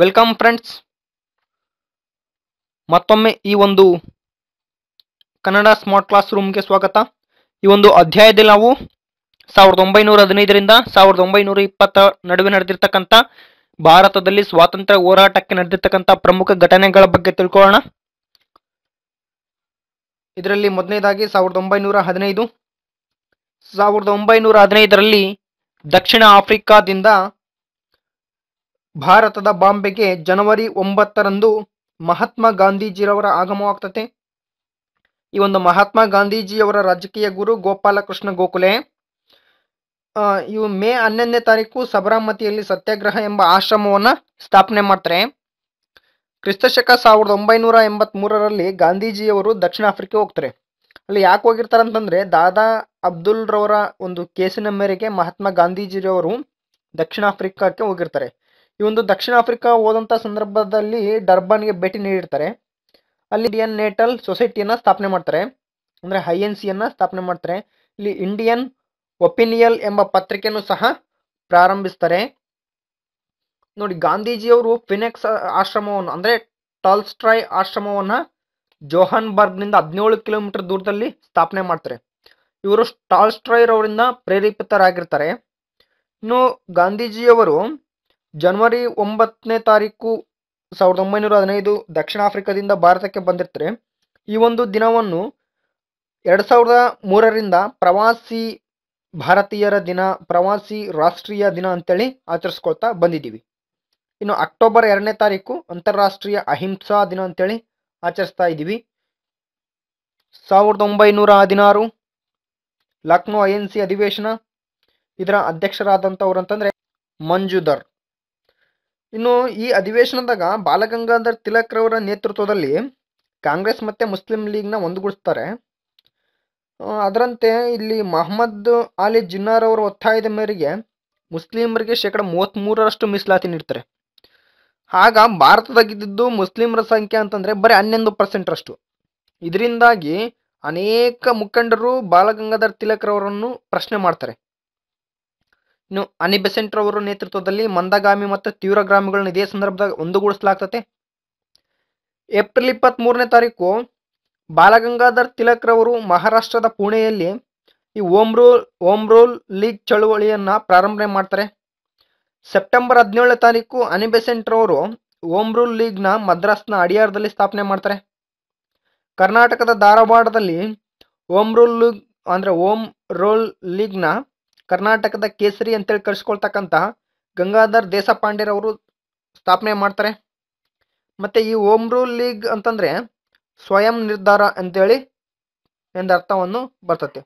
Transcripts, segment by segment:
welcome friends ಮತ್ತೊಮ್ಮೆ ಈ ಒಂದು ಕನ್ನಡ ಸ್ಮಾರ್ಟ್ ಕ್ಲಾಸ್ ರೂಮ್ಗೆ ಸ್ವಾಗತ ಈ ಒಂದು ಅಧ್ಯಾಯದಲ್ಲಿ ನಾವು ಸಾವಿರದ ಒಂಬೈನೂರ ಹದಿನೈದರಿಂದ ಸಾವಿರದ ಒಂಬೈನೂರ ಇಪ್ಪತ್ತ ನಡುವೆ ನಡೆದಿರ್ತಕ್ಕಂಥ ಭಾರತದಲ್ಲಿ ಸ್ವಾತಂತ್ರ್ಯ ಹೋರಾಟಕ್ಕೆ ನಡೆದಿರ್ತಕ್ಕಂಥ ಪ್ರಮುಖ ಘಟನೆಗಳ ಬಗ್ಗೆ ತಿಳ್ಕೊಳ್ಳೋಣ ಇದರಲ್ಲಿ ಮೊದಲನೇದಾಗಿ ಸಾವಿರದ ಒಂಬೈನೂರ ಹದಿನೈದು ಸಾವಿರದ ಒಂಬೈನೂರ ಹದಿನೈದರಲ್ಲಿ ದಕ್ಷಿಣ ಆಫ್ರಿಕಾದಿಂದ ಭಾರತದ ಬಾಂಬೆಗೆ ಜನವರಿ ಒಂಬತ್ತರಂದು ಮಹಾತ್ಮ ಗಾಂಧೀಜಿಯವರ ಆಗಮವಾಗ್ತತೆ ಈ ಒಂದು ಮಹಾತ್ಮ ಗಾಂಧೀಜಿಯವರ ರಾಜಕೀಯ ಗುರು ಗೋಪಾಲಕೃಷ್ಣ ಗೋಕುಲೆ ಇವು ಮೇ ಹನ್ನೊಂದನೇ ತಾರೀಕು ಸಬರಮತಿಯಲ್ಲಿ ಸತ್ಯಾಗ್ರಹ ಎಂಬ ಆಶ್ರಮವನ್ನು ಸ್ಥಾಪನೆ ಮಾಡ್ತಾರೆ ಕ್ರಿಸ್ತಶಕ ಸಾವಿರದ ಒಂಬೈನೂರ ಎಂಬತ್ಮೂರರಲ್ಲಿ ಗಾಂಧೀಜಿಯವರು ದಕ್ಷಿಣ ಆಫ್ರಿಕಾ ಹೋಗ್ತಾರೆ ಅಲ್ಲಿ ಯಾಕೆ ಹೋಗಿರ್ತಾರೆ ಅಂತಂದರೆ ದಾದಾ ಅಬ್ದುಲ್ರವರ ಒಂದು ಕೇಸಿನ ಮೇರೆಗೆ ಮಹಾತ್ಮ ಗಾಂಧೀಜಿಯವರು ದಕ್ಷಿಣ ಆಫ್ರಿಕಾಕ್ಕೆ ಹೋಗಿರ್ತಾರೆ ಈ ಒಂದು ದಕ್ಷಿಣ ಆಫ್ರಿಕಾ ಹೋದಂಥ ಸಂದರ್ಭದಲ್ಲಿ ಡರ್ಬನ್ಗೆ ಭೇಟಿ ನೀಡಿರ್ತಾರೆ ಅಲ್ಲಿ ಇಂಡಿಯನ್ ನೇಟಲ್ ಸೊಸೈಟಿಯನ್ನು ಸ್ಥಾಪನೆ ಮಾಡ್ತಾರೆ ಅಂದರೆ ಐ ಎನ್ ಸಿಯನ್ನು ಸ್ಥಾಪನೆ ಮಾಡ್ತಾರೆ ಇಲ್ಲಿ ಇಂಡಿಯನ್ ಒಪಿನಿಯಲ್ ಎಂಬ ಪತ್ರಿಕೆಯನ್ನು ಸಹ ಪ್ರಾರಂಭಿಸ್ತಾರೆ ನೋಡಿ ಗಾಂಧೀಜಿಯವರು ಫಿನೆಕ್ಸ್ ಆಶ್ರಮವನ್ನು ಅಂದರೆ ಟಾಲ್ಸ್ಟ್ರಾಯ್ ಆಶ್ರಮವನ್ನು ಜೋಹಾನ್ಬರ್ಗ್ನಿಂದ ಹದಿನೇಳು ಕಿಲೋಮೀಟರ್ ದೂರದಲ್ಲಿ ಸ್ಥಾಪನೆ ಮಾಡ್ತಾರೆ ಇವರು ಟಾಲ್ಸ್ಟ್ರಾಯ್ರವರಿಂದ ಪ್ರೇರೇಪಿತರಾಗಿರ್ತಾರೆ ಇನ್ನು ಗಾಂಧೀಜಿಯವರು ಜನವರಿ ಒಂಬತ್ತನೇ ತಾರೀಕು ಸಾವಿರದ ಒಂಬೈನೂರ ಹದಿನೈದು ದಕ್ಷಿಣ ಆಫ್ರಿಕಾದಿಂದ ಭಾರತಕ್ಕೆ ಬಂದಿರ್ತಾರೆ ಈ ಒಂದು ದಿನವನ್ನು ಎರಡು ಸಾವಿರದ ಮೂರರಿಂದ ಪ್ರವಾಸಿ ಭಾರತೀಯರ ದಿನ ಪ್ರವಾಸಿ ರಾಷ್ಟ್ರೀಯ ದಿನ ಅಂತೇಳಿ ಆಚರಿಸ್ಕೊಳ್ತಾ ಬಂದಿದ್ದೀವಿ ಇನ್ನು ಅಕ್ಟೋಬರ್ ಎರಡನೇ ತಾರೀಕು ಅಂತಾರಾಷ್ಟ್ರೀಯ ಅಹಿಂಸಾ ದಿನ ಅಂತೇಳಿ ಆಚರಿಸ್ತಾ ಇದ್ದೀವಿ ಸಾವಿರದ ಒಂಬೈನೂರ ಹದಿನಾರು ಲಕ್ನೋ ಐ ಎನ್ ಸಿ ಅಧಿವೇಶನ ಇದರ ಅಧ್ಯಕ್ಷರಾದಂಥವ್ರು ಅಂತಂದರೆ ಮಂಜುದರ್ ಇನ್ನು ಈ ಅಧಿವೇಶನದಾಗ ಬಾಲಗಂಗಾಧರ್ ತಿಲಕ್ ರವರ ನೇತೃತ್ವದಲ್ಲಿ ಕಾಂಗ್ರೆಸ್ ಮತ್ತು ಮುಸ್ಲಿಂ ಲೀಗ್ನ ಒಂದುಗೂಡಿಸ್ತಾರೆ ಅದರಂತೆ ಇಲ್ಲಿ ಮಹಮ್ಮದ್ ಆಲಿ ಅವರ ಒತ್ತಾಯದ ಮೇರೆಗೆ ಮುಸ್ಲಿಮರಿಗೆ ಶೇಕಡ ಮೂವತ್ತ್ಮೂರರಷ್ಟು ಮೀಸಲಾತಿ ನೀಡ್ತಾರೆ ಆಗ ಭಾರತದಾಗಿದ್ದು ಮುಸ್ಲಿಮರ ಸಂಖ್ಯೆ ಅಂತಂದರೆ ಬರೀ ಹನ್ನೊಂದು ಪರ್ಸೆಂಟರಷ್ಟು ಇದರಿಂದಾಗಿ ಅನೇಕ ಮುಖಂಡರು ಬಾಲಗಂಗಾಧರ್ ತಿಲಕ್ ಪ್ರಶ್ನೆ ಮಾಡ್ತಾರೆ ಇನ್ನು ಅನಿ ಬೆಸೆಂಟ್ ನೇತೃತ್ವದಲ್ಲಿ ಮಂದಗಾಮಿ ಮತ್ತು ಗ್ರಾಮಗಳನ್ನು ಇದೇ ಸಂದರ್ಭದಾಗ ಒಂದುಗೂಡಿಸಲಾಗ್ತತೆ ಏಪ್ರಿಲ್ ಇಪ್ಪತ್ತ್ ಮೂರನೇ ತಾರೀಕು ಬಾಲಗಂಗಾಧರ್ ತಿಲಕ್ ರವರು ಮಹಾರಾಷ್ಟ್ರದ ಪುಣೆಯಲ್ಲಿ ಈ home rule home rule league ಚಳುವಳಿಯನ್ನು ಪ್ರಾರಂಭ ಮಾಡ್ತಾರೆ ಸೆಪ್ಟೆಂಬರ್ ಹದಿನೇಳನೇ ತಾರೀಕು ಅನಿ ಬೆಸೆಂಟ್ ರವರು ರೂಲ್ ಲೀಗ್ನ ಮದ್ರಾಸ್ನ ಅಡಿಯಾರದಲ್ಲಿ ಸ್ಥಾಪನೆ ಮಾಡ್ತಾರೆ ಕರ್ನಾಟಕದ ಧಾರವಾಡದಲ್ಲಿ ಓಮ್ ರೂಲ್ ಲೀಗ್ ಅಂದರೆ ಓಮ್ ರೋಲ್ ಲೀಗ್ನ ಕರ್ನಾಟಕದ ಕೇಸರಿ ಅಂತೇಳಿ ಕರೆಸ್ಕೊಳ್ತಕ್ಕಂತಹ ಗಂಗಾಧರ್ ದೇಶಪಾಂಡೆರವರು ಸ್ಥಾಪನೆ ಮಾಡ್ತಾರೆ ಮತ್ತು ಈ ಓಮ್ ರೂಲ್ ಲೀಗ್ ಅಂತಂದರೆ ಸ್ವಯಂ ನಿರ್ಧಾರ ಅಂತೇಳಿ ಎಂದರ್ಥವನ್ನು ಬರ್ತತೆ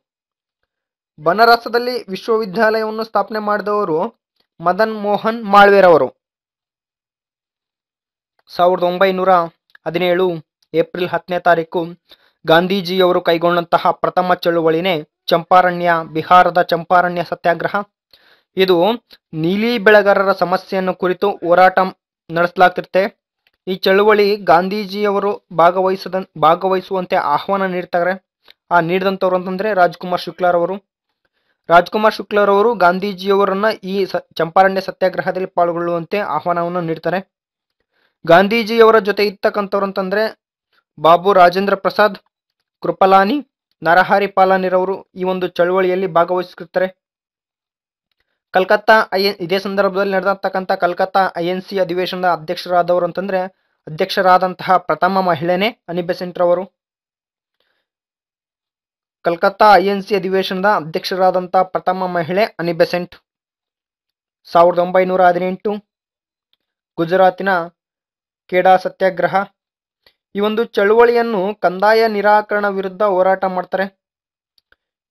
ಬನರಸದಲ್ಲಿ ವಿಶ್ವವಿದ್ಯಾಲಯವನ್ನು ಸ್ಥಾಪನೆ ಮಾಡಿದವರು ಮದನ್ ಮೋಹನ್ ಮಾಳ್ವೇರವರು ಸಾವಿರದ ಒಂಬೈನೂರ ಹದಿನೇಳು ಏಪ್ರಿಲ್ ಹತ್ತನೇ ತಾರೀಕು ಗಾಂಧೀಜಿಯವರು ಕೈಗೊಂಡಂತಹ ಪ್ರಥಮ ಚಳುವಳಿನೇ ಚಂಪಾರಣ್ಯ ಬಿಹಾರದ ಚಂಪಾರಣ್ಯ ಸತ್ಯಾಗ್ರಹ ಇದು ನೀಲಿ ಬೆಳೆಗಾರರ ಸಮಸ್ಯೆಯನ್ನು ಕುರಿತು ಹೋರಾಟ ನಡೆಸಲಾಗ್ತಿರುತ್ತೆ ಈ ಚಳುವಳಿ ಗಾಂಧೀಜಿಯವರು ಭಾಗವಹಿಸದ ಭಾಗವಹಿಸುವಂತೆ ಆಹ್ವಾನ ನೀಡ್ತಾರೆ ಆ ನೀಡಿದಂಥವ್ರು ಅಂತಂದರೆ ರಾಜ್ಕುಮಾರ್ ಶುಕ್ಲಾರವರು ರಾಜ್ಕುಮಾರ್ ಶುಕ್ಲಾರವರು ಗಾಂಧೀಜಿಯವರನ್ನು ಈ ಸ ಚಂಪಾರಣ್ಯ ಸತ್ಯಾಗ್ರಹದಲ್ಲಿ ಪಾಲ್ಗೊಳ್ಳುವಂತೆ ಆಹ್ವಾನವನ್ನು ನೀಡ್ತಾರೆ ಗಾಂಧೀಜಿಯವರ ಜೊತೆ ಇರ್ತಕ್ಕಂಥವ್ರು ಅಂತಂದರೆ ಬಾಬು ರಾಜೇಂದ್ರ ಪ್ರಸಾದ್ ಕೃಪಲಾನಿ ನರಹರಿ ಪಾಲನಿರವರು ಈ ಒಂದು ಚಳುವಳಿಯಲ್ಲಿ ಭಾಗವಹಿಸುತ್ತಾರೆ ಕಲ್ಕತ್ತಾ ಐ ಇದೇ ಸಂದರ್ಭದಲ್ಲಿ ನಡೆದಂತಕ್ಕಂಥ ಕಲ್ಕತ್ತಾ ಐ ಎನ್ ಸಿ ಅಧಿವೇಶನದ ಅಧ್ಯಕ್ಷರಾದವರು ಅಂತಂದ್ರೆ ಅಧ್ಯಕ್ಷರಾದಂತಹ ಪ್ರಥಮ ಮಹಿಳೆನೇ ಅನಿಬೆಸೆಂಟ್ರವರು ಕಲ್ಕತ್ತಾ ಐ ಎನ್ ಸಿ ಅಧಿವೇಶನದ ಅಧ್ಯಕ್ಷರಾದಂತಹ ಪ್ರಥಮ ಮಹಿಳೆ ಅನಿಬೆಸೆಂಟ್ ಸಾವಿರದ ಒಂಬೈನೂರ ಹದಿನೆಂಟು ಗುಜರಾತಿನ ಕೇಡಾ ಸತ್ಯಾಗ್ರಹ ಈ ಒಂದು ಚಳುವಳಿಯನ್ನು ಕಂದಾಯ ನಿರಾಕರಣ ವಿರುದ್ಧ ಹೋರಾಟ ಮಾಡ್ತಾರೆ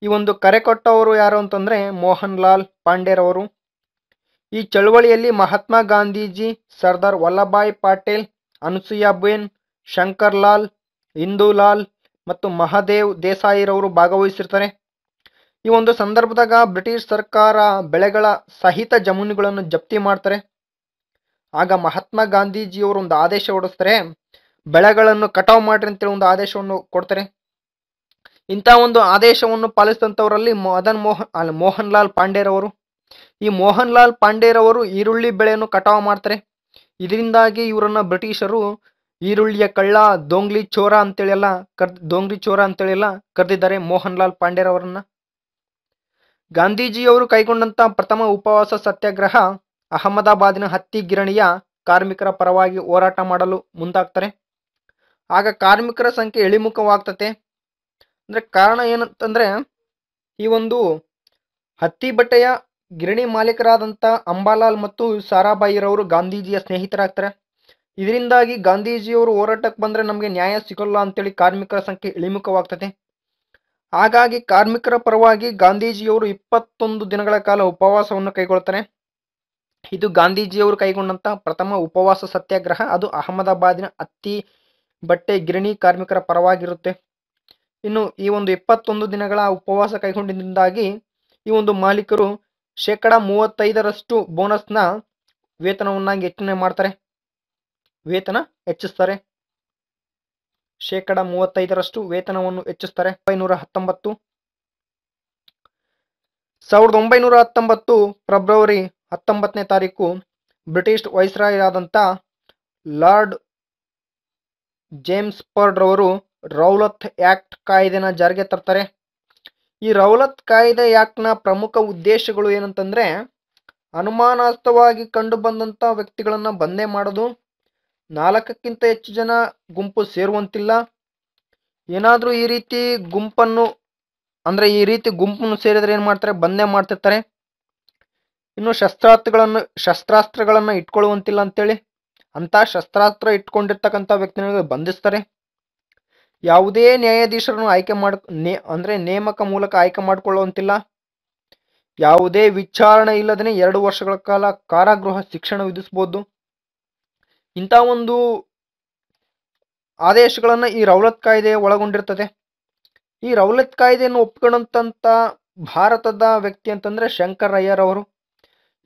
ಈ ಒಂದು ಕರೆ ಕೊಟ್ಟವರು ಯಾರು ಅಂತಂದರೆ ಮೋಹನ್ ಲಾಲ್ ಪಾಂಡೆರವರು ಈ ಚಳುವಳಿಯಲ್ಲಿ ಮಹಾತ್ಮ ಗಾಂಧೀಜಿ ಸರ್ದಾರ್ ವಲ್ಲಭಾಯ್ ಪಾಟೇಲ್ ಬೇನ್ ಶಂಕರ್ ಲಾಲ್ ಹಿಂದೂಲಾಲ್ ಮತ್ತು ಮಹಾದೇವ್ ದೇಸಾಯಿರವರು ಭಾಗವಹಿಸಿರ್ತಾರೆ ಈ ಒಂದು ಸಂದರ್ಭದಾಗ ಬ್ರಿಟಿಷ್ ಸರ್ಕಾರ ಬೆಳೆಗಳ ಸಹಿತ ಜಮೀನುಗಳನ್ನು ಜಪ್ತಿ ಮಾಡ್ತಾರೆ ಆಗ ಮಹಾತ್ಮ ಗಾಂಧೀಜಿಯವರು ಒಂದು ಆದೇಶ ಹೊಡಿಸ್ತಾರೆ ಬೆಳೆಗಳನ್ನು ಕಟಾವು ಮಾಡ್ರಿ ಅಂತೇಳಿ ಒಂದು ಆದೇಶವನ್ನು ಕೊಡ್ತಾರೆ ಇಂಥ ಒಂದು ಆದೇಶವನ್ನು ಪಾಲಿಸಿದಂಥವರಲ್ಲಿ ಮದನ್ ಮೋಹನ್ ಮೋಹನ್ ಲಾಲ್ ಪಾಂಡೇರವರು ಈ ಮೋಹನ್ ಲಾಲ್ ಪಾಂಡೇರವರು ಈರುಳ್ಳಿ ಬೆಳೆಯನ್ನು ಕಟಾವು ಮಾಡ್ತಾರೆ ಇದರಿಂದಾಗಿ ಇವರನ್ನು ಬ್ರಿಟಿಷರು ಈರುಳ್ಳಿಯ ಕಳ್ಳ ದೋಂಗ್ಲಿ ಚೋರ ಅಂತೇಳಿ ಎಲ್ಲ ಕರ್ ದೋಂಗ್ಲಿ ಚೋರ ಅಂತೇಳಿ ಎಲ್ಲ ಕರೆದಿದ್ದಾರೆ ಮೋಹನ್ ಲಾಲ್ ಪಾಂಡೇರವರನ್ನ ಗಾಂಧೀಜಿಯವರು ಕೈಗೊಂಡಂಥ ಪ್ರಥಮ ಉಪವಾಸ ಸತ್ಯಾಗ್ರಹ ಅಹಮದಾಬಾದಿನ ಹತ್ತಿ ಗಿರಣಿಯ ಕಾರ್ಮಿಕರ ಪರವಾಗಿ ಹೋರಾಟ ಮಾಡಲು ಮುಂದಾಗ್ತಾರೆ ಆಗ ಕಾರ್ಮಿಕರ ಸಂಖ್ಯೆ ಇಳಿಮುಖವಾಗ್ತತೆ ಅಂದರೆ ಕಾರಣ ಏನಂತಂದರೆ ಈ ಒಂದು ಹತ್ತಿ ಬಟ್ಟೆಯ ಗಿರಣಿ ಮಾಲೀಕರಾದಂಥ ಅಂಬಾಲಾಲ್ ಮತ್ತು ಸಾರಾಬಾಯಿರವರು ಗಾಂಧೀಜಿಯ ಸ್ನೇಹಿತರಾಗ್ತಾರೆ ಇದರಿಂದಾಗಿ ಗಾಂಧೀಜಿಯವರು ಹೋರಾಟಕ್ಕೆ ಬಂದರೆ ನಮಗೆ ನ್ಯಾಯ ಸಿಗೋಲ್ಲ ಅಂತೇಳಿ ಕಾರ್ಮಿಕರ ಸಂಖ್ಯೆ ಇಳಿಮುಖವಾಗ್ತದೆ ಹಾಗಾಗಿ ಕಾರ್ಮಿಕರ ಪರವಾಗಿ ಗಾಂಧೀಜಿಯವರು ಇಪ್ಪತ್ತೊಂದು ದಿನಗಳ ಕಾಲ ಉಪವಾಸವನ್ನು ಕೈಗೊಳ್ತಾರೆ ಇದು ಗಾಂಧೀಜಿಯವರು ಕೈಗೊಂಡಂಥ ಪ್ರಥಮ ಉಪವಾಸ ಸತ್ಯಾಗ್ರಹ ಅದು ಅಹಮದಾಬಾದಿನ ಅತ್ತಿ ಬಟ್ಟೆ ಗಿರಣಿ ಕಾರ್ಮಿಕರ ಪರವಾಗಿರುತ್ತೆ ಇನ್ನು ಈ ಒಂದು ಇಪ್ಪತ್ತೊಂದು ದಿನಗಳ ಉಪವಾಸ ಕೈಗೊಂಡಿದ್ದಾಗಿ ಈ ಒಂದು ಮಾಲೀಕರು ಶೇಕಡ ಮೂವತ್ತೈದರಷ್ಟು ಬೋನಸ್ನ ವೇತನವನ್ನಾಗಿ ಹೆಚ್ಚಣೆ ಮಾಡ್ತಾರೆ ವೇತನ ಹೆಚ್ಚಿಸ್ತಾರೆ ಶೇಕಡ ಮೂವತ್ತೈದರಷ್ಟು ವೇತನವನ್ನು ಹೆಚ್ಚಿಸ್ತಾರೆ ಒಂಬೈನೂರ ಹತ್ತೊಂಬತ್ತು ಸಾವಿರದ ಒಂಬೈನೂರ ಹತ್ತೊಂಬತ್ತು ಫೆಬ್ರವರಿ ಹತ್ತೊಂಬತ್ತನೇ ತಾರೀಕು ಬ್ರಿಟಿಷ್ ವೈಸ್ರಾಯ್ ಆದಂಥ ಲಾರ್ಡ್ ಜೇಮ್ಸ್ ಪರ್ಡ್ ರವರು ರೌಲತ್ ಆ್ಯಕ್ಟ್ ಕಾಯ್ದೆನ ಜಾರಿಗೆ ತರ್ತಾರೆ ಈ ರೌಲತ್ ಕಾಯ್ದೆ ಆ್ಯಕ್ಟ್ನ ಪ್ರಮುಖ ಉದ್ದೇಶಗಳು ಏನಂತಂದರೆ ಕಂಡು ಕಂಡುಬಂದಂಥ ವ್ಯಕ್ತಿಗಳನ್ನು ಬಂಧೆ ಮಾಡೋದು ನಾಲ್ಕಕ್ಕಿಂತ ಹೆಚ್ಚು ಜನ ಗುಂಪು ಸೇರುವಂತಿಲ್ಲ ಏನಾದರೂ ಈ ರೀತಿ ಗುಂಪನ್ನು ಅಂದರೆ ಈ ರೀತಿ ಗುಂಪನ್ನು ಸೇರಿದರೆ ಏನು ಮಾಡ್ತಾರೆ ಬಂಧೆ ಮಾಡ್ತಿರ್ತಾರೆ ಇನ್ನು ಶಸ್ತ್ರಾಸ್ತ್ರಗಳನ್ನು ಶಸ್ತ್ರಾಸ್ತ್ರಗಳನ್ನು ಇಟ್ಕೊಳ್ಳುವಂತಿಲ್ಲ ಅಂತೇಳಿ ಅಂತ ಶಸ್ತ್ರಾಸ್ತ್ರ ಇಟ್ಕೊಂಡಿರ್ತಕ್ಕಂಥ ವ್ಯಕ್ತಿಗಳಿಗೆ ಬಂಧಿಸ್ತಾರೆ ಯಾವುದೇ ನ್ಯಾಯಾಧೀಶರನ್ನು ಆಯ್ಕೆ ಮಾಡ್ ನೇ ಅಂದರೆ ನೇಮಕ ಮೂಲಕ ಆಯ್ಕೆ ಮಾಡಿಕೊಳ್ಳುವಂತಿಲ್ಲ ಯಾವುದೇ ವಿಚಾರಣೆ ಇಲ್ಲದೇ ಎರಡು ವರ್ಷಗಳ ಕಾಲ ಕಾರಾಗೃಹ ಶಿಕ್ಷಣ ವಿಧಿಸಬಹುದು ಇಂಥ ಒಂದು ಆದೇಶಗಳನ್ನು ಈ ರೌಲತ್ ಕಾಯ್ದೆ ಒಳಗೊಂಡಿರ್ತದೆ ಈ ರೌಲತ್ ಕಾಯ್ದೆಯನ್ನು ಒಪ್ಕೊಂಡಂತ ಭಾರತದ ವ್ಯಕ್ತಿ ಅಯ್ಯರ್ ಅವರು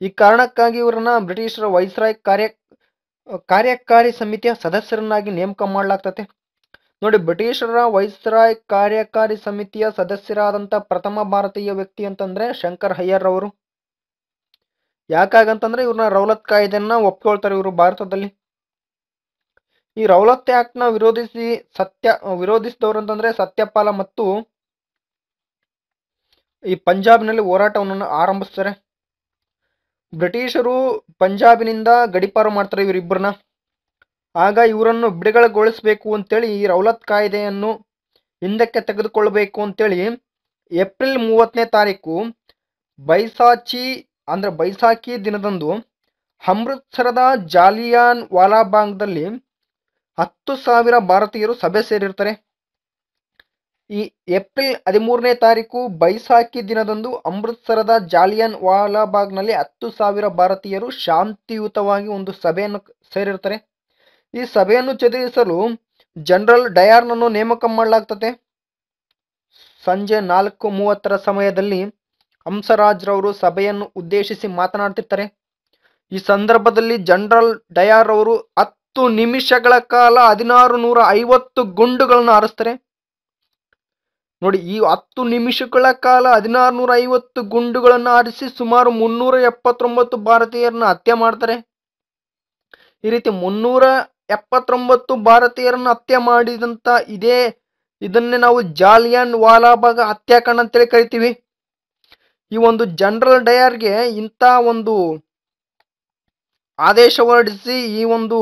ಈ ಕಾರಣಕ್ಕಾಗಿ ಇವರನ್ನ ಬ್ರಿಟಿಷರ ವೈಸ್ರಾಯ್ ಕಾರ್ಯ ಕಾರ್ಯಕಾರಿ ಸಮಿತಿಯ ಸದಸ್ಯರನ್ನಾಗಿ ನೇಮಕ ಮಾಡಲಾಗ್ತತೆ ನೋಡಿ ಬ್ರಿಟಿಷರ ವೈಸ್ರಾಯ್ ಕಾರ್ಯಕಾರಿ ಸಮಿತಿಯ ಸದಸ್ಯರಾದಂಥ ಪ್ರಥಮ ಭಾರತೀಯ ವ್ಯಕ್ತಿ ಅಂತಂದ್ರೆ ಶಂಕರ್ ಹಯ್ಯರ್ ಅವರು ಯಾಕಾಗಂತಂದ್ರೆ ಇವ್ರನ್ನ ರೌಲತ್ ಕಾಯ್ದೆಯನ್ನ ಒಪ್ಕೊಳ್ತಾರೆ ಇವರು ಭಾರತದಲ್ಲಿ ಈ ರೌಲತ್ ಆಕ್ಟ್ ನ ವಿರೋಧಿಸಿ ಸತ್ಯ ವಿರೋಧಿಸಿದವರು ಅಂತಂದ್ರೆ ಸತ್ಯಪಾಲ ಮತ್ತು ಈ ಪಂಜಾಬ್ನಲ್ಲಿ ಹೋರಾಟವನ್ನು ಆರಂಭಿಸ್ತಾರೆ ಬ್ರಿಟಿಷರು ಪಂಜಾಬಿನಿಂದ ಗಡಿಪಾರು ಮಾಡ್ತಾರೆ ಇವರಿಬ್ಬರನ್ನ ಆಗ ಇವರನ್ನು ಬಿಡುಗಡೆಗೊಳಿಸಬೇಕು ಅಂತೇಳಿ ಈ ರೌಲತ್ ಕಾಯ್ದೆಯನ್ನು ಹಿಂದಕ್ಕೆ ತೆಗೆದುಕೊಳ್ಳಬೇಕು ಅಂತೇಳಿ ಏಪ್ರಿಲ್ ಮೂವತ್ತನೇ ತಾರೀಕು ಬೈಸಾಚಿ ಅಂದರೆ ಬೈಸಾಖಿ ದಿನದಂದು ಅಮೃತ್ಸರದ ಜಾಲಿಯಾನ್ ವಾಲಾಬಾಂಗ್ದಲ್ಲಿ ಹತ್ತು ಸಾವಿರ ಭಾರತೀಯರು ಸಭೆ ಸೇರಿರ್ತಾರೆ ಈ ಏಪ್ರಿಲ್ ಹದಿಮೂರನೇ ತಾರೀಕು ಬೈಸಾಖಿ ದಿನದಂದು ಅಮೃತ್ಸರದ ಜಾಲಿಯನ್ ವಾಲಾಬಾಗ್ನಲ್ಲಿ ಹತ್ತು ಸಾವಿರ ಭಾರತೀಯರು ಶಾಂತಿಯುತವಾಗಿ ಒಂದು ಸಭೆಯನ್ನು ಸೇರಿರ್ತಾರೆ ಈ ಸಭೆಯನ್ನು ಚದುರಿಸಲು ಜನರಲ್ ಡಯಾರ್ನನ್ನು ನೇಮಕ ಮಾಡಲಾಗ್ತದೆ ಸಂಜೆ ನಾಲ್ಕು ಮೂವತ್ತರ ಸಮಯದಲ್ಲಿ ಹಂಸರಾಜ್ರವರು ಸಭೆಯನ್ನು ಉದ್ದೇಶಿಸಿ ಮಾತನಾಡ್ತಿರ್ತಾರೆ ಈ ಸಂದರ್ಭದಲ್ಲಿ ಜನರಲ್ ಡಯಾರ್ ಅವರು ಹತ್ತು ನಿಮಿಷಗಳ ಕಾಲ ಹದಿನಾರು ನೂರ ಐವತ್ತು ಗುಂಡುಗಳನ್ನು ಹಾರಿಸ್ತಾರೆ ನೋಡಿ ಈ ಹತ್ತು ನಿಮಿಷಗಳ ಕಾಲ ಹದಿನಾರು ಐವತ್ತು ಗುಂಡುಗಳನ್ನು ಆರಿಸಿ ಸುಮಾರು ಮುನ್ನೂರ ಎಪ್ಪತ್ತೊಂಬತ್ತು ಭಾರತೀಯರನ್ನ ಹತ್ಯೆ ಮಾಡ್ತಾರೆ ಈ ರೀತಿ ಮುನ್ನೂರ ಎಪ್ಪತ್ತೊಂಬತ್ತು ಭಾರತೀಯರನ್ನು ಹತ್ಯೆ ಮಾಡಿದಂತ ಇದೇ ಇದನ್ನೇ ನಾವು ಜಾಲಿಯನ್ ವಾಲಾಬಾಗ್ ಹತ್ಯಾಕಾಂಡ ಅಂತೇಳಿ ಕರಿತೀವಿ ಈ ಒಂದು ಜನರಲ್ ಡಯರ್ಗೆ ಇಂಥ ಒಂದು ಆದೇಶ ಹೊರಡಿಸಿ ಈ ಒಂದು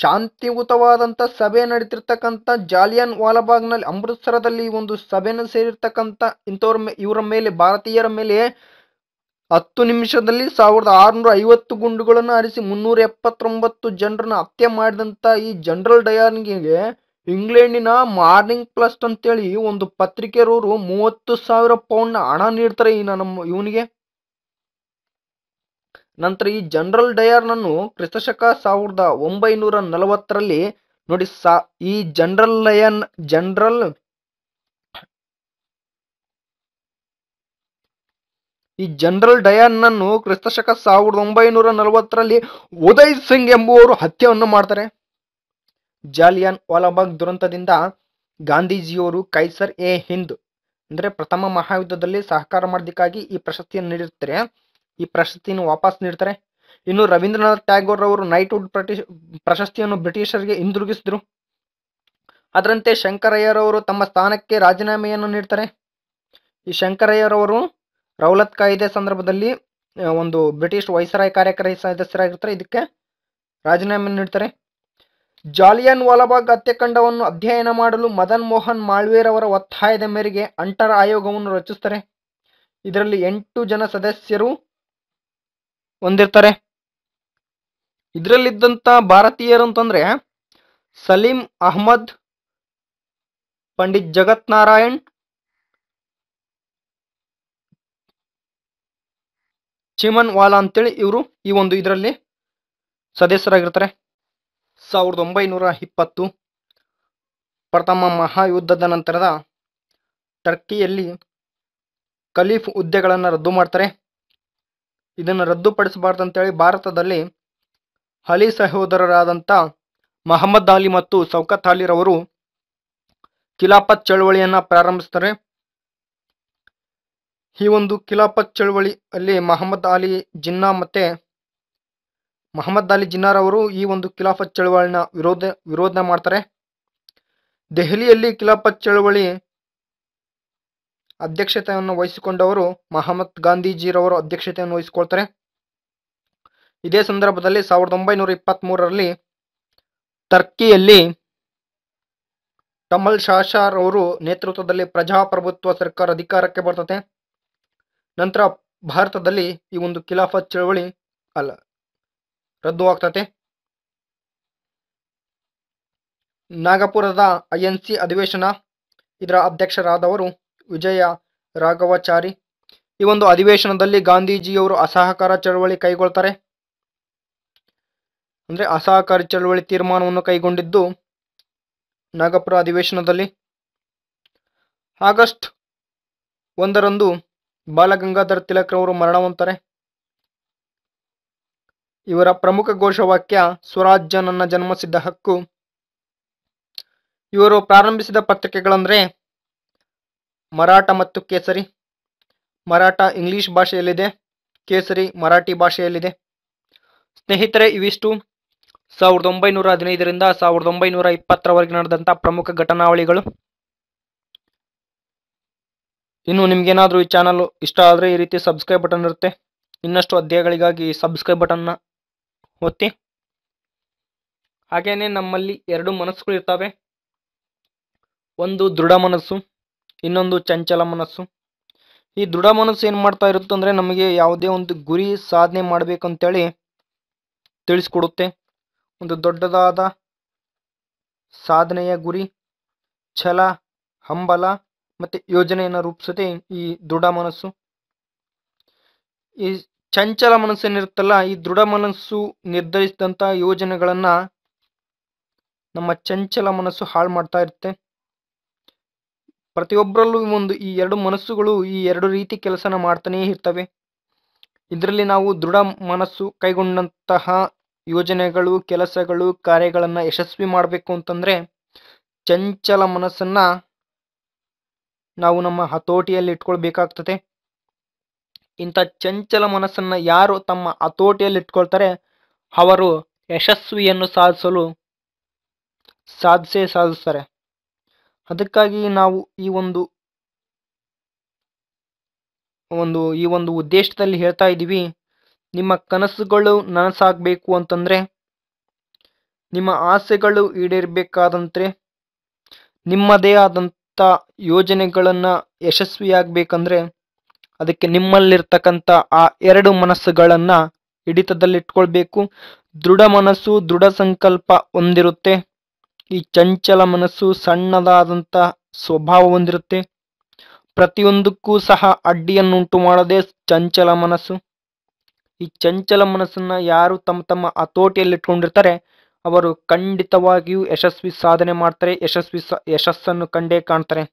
ಶಾಂತಿಯುತವಾದಂಥ ಸಭೆ ನಡೀತಿರ್ತಕ್ಕಂಥ ಜಾಲಿಯನ್ ವಾಲಾಬಾಗ್ನಲ್ಲಿ ಅಮೃತ್ಸರದಲ್ಲಿ ಒಂದು ಸಭೆನ ಸೇರಿರ್ತಕ್ಕಂಥ ಇಂಥವ್ರ ಇವರ ಮೇಲೆ ಭಾರತೀಯರ ಮೇಲೆ ಹತ್ತು ನಿಮಿಷದಲ್ಲಿ ಸಾವಿರದ ಆರುನೂರ ಐವತ್ತು ಗುಂಡುಗಳನ್ನು ಹರಿಸಿ ಮುನ್ನೂರ ಎಪ್ಪತ್ತೊಂಬತ್ತು ಜನರನ್ನು ಹತ್ಯೆ ಮಾಡಿದಂಥ ಈ ಜನರಲ್ ಡಯಾರ್ನಿಗೆ ಇಂಗ್ಲೆಂಡಿನ ಮಾರ್ನಿಂಗ್ ಪ್ಲಸ್ಟ್ ಅಂತೇಳಿ ಒಂದು ಪತ್ರಿಕೆಯವರು ಮೂವತ್ತು ಸಾವಿರ ಪೌಂಡ್ನ ಹಣ ನೀಡ್ತಾರೆ ಈ ನಮ್ಮ ಇವನಿಗೆ ನಂತರ ಈ ಜನರಲ್ ಡಯರ್ನನ್ನು ಕ್ರಿಸ್ತಶಕ ಸಾವಿರದ ಒಂಬೈನೂರ ನಲವತ್ತರಲ್ಲಿ ನೋಡಿ ಸಾ ಈ ಜನರಲ್ ಲಯನ್ ಜನರಲ್ ಈ ಜನರಲ್ ಡಯಾನ್ನನ್ನು ಕ್ರಿಸ್ತಶಕ ಸಾವಿರದ ಒಂಬೈನೂರ ನಲವತ್ತರಲ್ಲಿ ಉದಯ್ ಸಿಂಗ್ ಎಂಬುವರು ಹತ್ಯೆಯನ್ನು ಮಾಡ್ತಾರೆ ಜಾಲಿಯನ್ ವಾಲಾಬಾಗ್ ದುರಂತದಿಂದ ಗಾಂಧೀಜಿಯವರು ಕೈಸರ್ ಎ ಹಿಂದ್ ಅಂದರೆ ಪ್ರಥಮ ಮಹಾಯುದ್ಧದಲ್ಲಿ ಸಹಕಾರ ಮಾಡೋದಕ್ಕಾಗಿ ಈ ಪ್ರಶಸ್ತಿಯನ್ನು ನೀಡಿರ್ತಾರೆ ಈ ಪ್ರಶಸ್ತಿಯನ್ನು ವಾಪಸ್ ನೀಡ್ತಾರೆ ಇನ್ನು ರವೀಂದ್ರನಾಥ್ ಟ್ಯಾಗೋರ್ ಅವರು ನೈಟ್ಹುಡ್ ಪ್ರತಿ ಪ್ರಶಸ್ತಿಯನ್ನು ಬ್ರಿಟಿಷರಿಗೆ ಹಿಂದಿರುಗಿಸಿದ್ರು ಅದರಂತೆ ಶಂಕರಯ್ಯರವರು ತಮ್ಮ ಸ್ಥಾನಕ್ಕೆ ರಾಜೀನಾಮೆಯನ್ನು ನೀಡ್ತಾರೆ ಈ ಶಂಕರಯ್ಯರವರು ರೌಲತ್ ಕಾಯ್ದೆ ಸಂದರ್ಭದಲ್ಲಿ ಒಂದು ಬ್ರಿಟಿಷ್ ವೈಸರಾಯ್ ಕಾರ್ಯಕಾರಿ ಸದಸ್ಯರಾಗಿರ್ತಾರೆ ಇದಕ್ಕೆ ರಾಜೀನಾಮೆಯನ್ನು ನೀಡ್ತಾರೆ ಜಾಲಿಯನ್ ವಾಲಾಬಾಗ್ ಹತ್ಯಾಕಾಂಡವನ್ನು ಅಧ್ಯಯನ ಮಾಡಲು ಮದನ್ ಮೋಹನ್ ಮಾಳ್ವೀರ್ ಅವರ ಒತ್ತಾಯದ ಮೇರೆಗೆ ಅಂಟರ್ ಆಯೋಗವನ್ನು ರಚಿಸ್ತಾರೆ ಇದರಲ್ಲಿ ಎಂಟು ಜನ ಸದಸ್ಯರು ಹೊಂದಿರ್ತಾರೆ ಇದರಲ್ಲಿದ್ದಂಥ ಭಾರತೀಯರು ಅಂತಂದ್ರೆ ಸಲೀಂ ಅಹ್ಮದ್ ಪಂಡಿತ್ ಜಗತ್ ನಾರಾಯಣ್ ಚಿಮನ್ ವಾಲಾ ಅಂತೇಳಿ ಇವರು ಈ ಒಂದು ಇದರಲ್ಲಿ ಸದಸ್ಯರಾಗಿರ್ತಾರೆ ಸಾವಿರದ ಒಂಬೈನೂರ ಇಪ್ಪತ್ತು ಪ್ರಥಮ ಮಹಾಯುದ್ಧದ ನಂತರದ ಟರ್ಕಿಯಲ್ಲಿ ಖಲೀಫ್ ಹುದ್ದೆಗಳನ್ನು ರದ್ದು ಮಾಡ್ತಾರೆ ಇದನ್ನು ಅಂತೇಳಿ ಭಾರತದಲ್ಲಿ ಅಲಿ ಸಹೋದರರಾದಂಥ ಮಹಮ್ಮದ್ ಅಲಿ ಮತ್ತು ಸೌಕತ್ ಅಲಿರವರು ಖಿಲಾಫತ್ ಚಳವಳಿಯನ್ನು ಪ್ರಾರಂಭಿಸ್ತಾರೆ ಈ ಒಂದು ಖಿಲಾಫತ್ ಚಳವಳಿ ಅಲ್ಲಿ ಮಹಮ್ಮದ್ ಅಲಿ ಜಿನ್ನಾ ಮತ್ತೆ ಮಹಮ್ಮದ್ ಅಲಿ ಜಿನ್ನಾರವರು ಈ ಒಂದು ಖಿಲಾಫತ್ ಚಳವಳಿನ ವಿರೋಧ ವಿರೋಧ ಮಾಡ್ತಾರೆ ದೆಹಲಿಯಲ್ಲಿ ಖಿಲಾಫತ್ ಚಳವಳಿ ಅಧ್ಯಕ್ಷತೆಯನ್ನು ವಹಿಸಿಕೊಂಡವರು ಮಹಮ್ಮದ್ ಗಾಂಧೀಜಿರವರು ಅಧ್ಯಕ್ಷತೆಯನ್ನು ವಹಿಸಿಕೊಳ್ತಾರೆ ಇದೇ ಸಂದರ್ಭದಲ್ಲಿ ಸಾವಿರದ ಒಂಬೈನೂರ ಇಪ್ಪತ್ತ್ಮೂರರಲ್ಲಿ ಟರ್ಕಿಯಲ್ಲಿ ಕಮಲ್ ಶಾಷಾರ್ ಅವರು ನೇತೃತ್ವದಲ್ಲಿ ಪ್ರಜಾಪ್ರಭುತ್ವ ಸರ್ಕಾರ ಅಧಿಕಾರಕ್ಕೆ ಬರ್ತದೆ ನಂತರ ಭಾರತದಲ್ಲಿ ಈ ಒಂದು ಖಿಲಾಫತ್ ಚಳವಳಿ ಅಲ್ಲ ರದ್ದು ಆಗ್ತತೆ ನಾಗಪುರದ ಐ ಎನ್ ಸಿ ಅಧಿವೇಶನ ಇದರ ಅಧ್ಯಕ್ಷರಾದವರು ವಿಜಯ ರಾಘವಾಚಾರಿ ಈ ಒಂದು ಅಧಿವೇಶನದಲ್ಲಿ ಗಾಂಧೀಜಿಯವರು ಅಸಹಕಾರ ಚಳವಳಿ ಕೈಗೊಳ್ತಾರೆ ಅಂದರೆ ಅಸಹಕಾರ ಚಳವಳಿ ತೀರ್ಮಾನವನ್ನು ಕೈಗೊಂಡಿದ್ದು ನಾಗಪುರ ಅಧಿವೇಶನದಲ್ಲಿ ಆಗಸ್ಟ್ ಒಂದರಂದು ಬಾಲಗಂಗಾಧರ ತಿಲಕ್ರವರು ಮರಣವಂತಾರೆ ಇವರ ಪ್ರಮುಖ ಘೋಷವಾಕ್ಯ ಸ್ವರಾಜ್ಯ ನನ್ನ ಜನ್ಮಸಿದ್ಧ ಹಕ್ಕು ಇವರು ಪ್ರಾರಂಭಿಸಿದ ಪತ್ರಿಕೆಗಳಂದರೆ ಮರಾಠ ಮತ್ತು ಕೇಸರಿ ಮರಾಠ ಇಂಗ್ಲಿಷ್ ಭಾಷೆಯಲ್ಲಿದೆ ಕೇಸರಿ ಮರಾಠಿ ಭಾಷೆಯಲ್ಲಿದೆ ಸ್ನೇಹಿತರೆ ಇವಿಷ್ಟು ಸಾವಿರದ ಒಂಬೈನೂರ ಹದಿನೈದರಿಂದ ಸಾವಿರದ ಒಂಬೈನೂರ ಇಪ್ಪತ್ತರವರೆಗೆ ನಡೆದಂಥ ಪ್ರಮುಖ ಘಟನಾವಳಿಗಳು ಇನ್ನು ನಿಮ್ಗೇನಾದರೂ ಈ ಚಾನಲ್ ಇಷ್ಟ ಆದರೆ ಈ ರೀತಿ ಸಬ್ಸ್ಕ್ರೈಬ್ ಬಟನ್ ಇರುತ್ತೆ ಇನ್ನಷ್ಟು ಅಧ್ಯಾಯಗಳಿಗಾಗಿ ಸಬ್ಸ್ಕ್ರೈಬ್ ಬಟನ್ನ ಒತ್ತಿ ಹಾಗೆಯೇ ನಮ್ಮಲ್ಲಿ ಎರಡು ಮನಸ್ಸುಗಳು ಇರ್ತವೆ ಒಂದು ದೃಢ ಮನಸ್ಸು ಇನ್ನೊಂದು ಚಂಚಲ ಮನಸ್ಸು ಈ ದೃಢ ಮನಸ್ಸು ಏನು ಮಾಡ್ತಾ ಇರುತ್ತೆ ಅಂದರೆ ನಮಗೆ ಯಾವುದೇ ಒಂದು ಗುರಿ ಸಾಧನೆ ಮಾಡಬೇಕಂತೇಳಿ ತಿಳಿಸ್ಕೊಡುತ್ತೆ ಒಂದು ದೊಡ್ಡದಾದ ಸಾಧನೆಯ ಗುರಿ ಛಲ ಹಂಬಲ ಮತ್ತು ಯೋಜನೆಯನ್ನು ರೂಪಿಸುತ್ತೆ ಈ ದೃಢ ಮನಸ್ಸು ಈ ಚಂಚಲ ಮನಸ್ಸೇನಿರುತ್ತಲ್ಲ ಈ ದೃಢ ಮನಸ್ಸು ನಿರ್ಧರಿಸಿದಂಥ ಯೋಜನೆಗಳನ್ನು ನಮ್ಮ ಚಂಚಲ ಮನಸ್ಸು ಹಾಳು ಮಾಡ್ತಾ ಇರುತ್ತೆ ಪ್ರತಿಯೊಬ್ಬರಲ್ಲೂ ಒಂದು ಈ ಎರಡು ಮನಸ್ಸುಗಳು ಈ ಎರಡು ರೀತಿ ಕೆಲಸನ ಮಾಡ್ತಾನೇ ಇರ್ತವೆ ಇದರಲ್ಲಿ ನಾವು ದೃಢ ಮನಸ್ಸು ಕೈಗೊಂಡಂತಹ ಯೋಜನೆಗಳು ಕೆಲಸಗಳು ಕಾರ್ಯಗಳನ್ನು ಯಶಸ್ವಿ ಮಾಡಬೇಕು ಅಂತಂದರೆ ಚಂಚಲ ಮನಸ್ಸನ್ನು ನಾವು ನಮ್ಮ ಹತೋಟಿಯಲ್ಲಿ ಇಟ್ಕೊಳ್ಬೇಕಾಗ್ತದೆ ಇಂಥ ಚಂಚಲ ಮನಸ್ಸನ್ನು ಯಾರು ತಮ್ಮ ಹತೋಟಿಯಲ್ಲಿ ಇಟ್ಕೊಳ್ತಾರೆ ಅವರು ಯಶಸ್ವಿಯನ್ನು ಸಾಧಿಸಲು ಸಾಧಿಸೇ ಸಾಧಿಸ್ತಾರೆ ಅದಕ್ಕಾಗಿ ನಾವು ಈ ಒಂದು ಒಂದು ಈ ಒಂದು ಉದ್ದೇಶದಲ್ಲಿ ಹೇಳ್ತಾ ಇದ್ದೀವಿ ನಿಮ್ಮ ಕನಸುಗಳು ನನಸಾಗಬೇಕು ಅಂತಂದರೆ ನಿಮ್ಮ ಆಸೆಗಳು ಈಡೇರಬೇಕಾದಂತೆ ನಿಮ್ಮದೇ ಆದಂಥ ಯೋಜನೆಗಳನ್ನು ಯಶಸ್ವಿಯಾಗಬೇಕಂದ್ರೆ ಅದಕ್ಕೆ ನಿಮ್ಮಲ್ಲಿರ್ತಕ್ಕಂಥ ಆ ಎರಡು ಮನಸ್ಸುಗಳನ್ನು ಹಿಡಿತದಲ್ಲಿಟ್ಕೊಳ್ಬೇಕು ದೃಢ ಮನಸ್ಸು ದೃಢ ಸಂಕಲ್ಪ ಹೊಂದಿರುತ್ತೆ ಈ ಚಂಚಲ ಮನಸ್ಸು ಸಣ್ಣದಾದಂಥ ಸ್ವಭಾವ ಹೊಂದಿರುತ್ತೆ ಪ್ರತಿಯೊಂದಕ್ಕೂ ಸಹ ಅಡ್ಡಿಯನ್ನುಂಟು ಮಾಡದೆ ಚಂಚಲ ಮನಸ್ಸು ಈ ಚಂಚಲ ಮನಸ್ಸನ್ನು ಯಾರು ತಮ್ಮ ತಮ್ಮ ಹತೋಟಿಯಲ್ಲಿಟ್ಕೊಂಡಿರ್ತಾರೆ ಅವರು ಖಂಡಿತವಾಗಿಯೂ ಯಶಸ್ವಿ ಸಾಧನೆ ಮಾಡ್ತಾರೆ ಯಶಸ್ವಿ ಯಶಸ್ಸನ್ನು ಕಂಡೇ ಕಾಣ್ತಾರೆ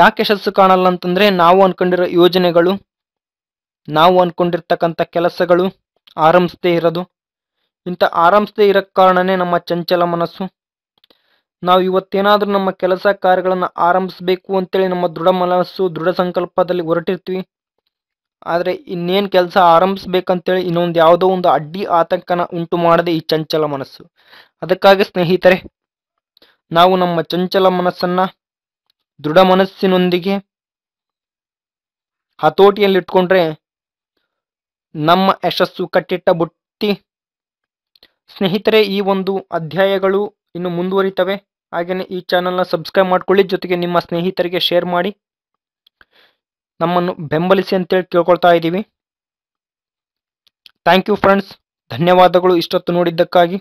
ಯಾಕೆ ಯಶಸ್ಸು ಕಾಣಲ್ಲ ಅಂತಂದರೆ ನಾವು ಅನ್ಕೊಂಡಿರೋ ಯೋಜನೆಗಳು ನಾವು ಅನ್ಕೊಂಡಿರ್ತಕ್ಕಂಥ ಕೆಲಸಗಳು ಆರಂಭಿಸದೇ ಇರೋದು ಇಂಥ ಆರಾಮ್ಸದೇ ಇರೋ ಕಾರಣನೇ ನಮ್ಮ ಚಂಚಲ ಮನಸ್ಸು ನಾವು ಇವತ್ತೇನಾದರೂ ನಮ್ಮ ಕೆಲಸ ಕಾರ್ಯಗಳನ್ನು ಆರಂಭಿಸಬೇಕು ಅಂತೇಳಿ ನಮ್ಮ ದೃಢ ಮನಸ್ಸು ದೃಢ ಸಂಕಲ್ಪದಲ್ಲಿ ಹೊರಟಿರ್ತೀವಿ ಆದರೆ ಇನ್ನೇನು ಕೆಲಸ ಆರಂಭಿಸ್ಬೇಕಂತೇಳಿ ಇನ್ನೊಂದು ಯಾವುದೋ ಒಂದು ಅಡ್ಡಿ ಆತಂಕನ ಉಂಟು ಮಾಡದೆ ಈ ಚಂಚಲ ಮನಸ್ಸು ಅದಕ್ಕಾಗಿ ಸ್ನೇಹಿತರೆ ನಾವು ನಮ್ಮ ಚಂಚಲ ಮನಸ್ಸನ್ನು ದೃಢ ಮನಸ್ಸಿನೊಂದಿಗೆ ಹತೋಟಿಯಲ್ಲಿಟ್ಕೊಂಡ್ರೆ ನಮ್ಮ ಯಶಸ್ಸು ಕಟ್ಟಿಟ್ಟ ಬುಟ್ಟಿ ಸ್ನೇಹಿತರೆ ಈ ಒಂದು ಅಧ್ಯಾಯಗಳು ಇನ್ನು ಮುಂದುವರಿತವೆ ಹಾಗೆಯೇ ಈ ಚಾನಲ್ನ ಸಬ್ಸ್ಕ್ರೈಬ್ ಮಾಡ್ಕೊಳ್ಳಿ ಜೊತೆಗೆ ನಿಮ್ಮ ಸ್ನೇಹಿತರಿಗೆ ಶೇರ್ ಮಾಡಿ ನಮ್ಮನ್ನು ಬೆಂಬಲಿಸಿ ಅಂತೇಳಿ ಕೇಳ್ಕೊಳ್ತಾ ಇದ್ದೀವಿ ಥ್ಯಾಂಕ್ ಯು ಫ್ರೆಂಡ್ಸ್ ಧನ್ಯವಾದಗಳು ಇಷ್ಟೊತ್ತು ನೋಡಿದ್ದಕ್ಕಾಗಿ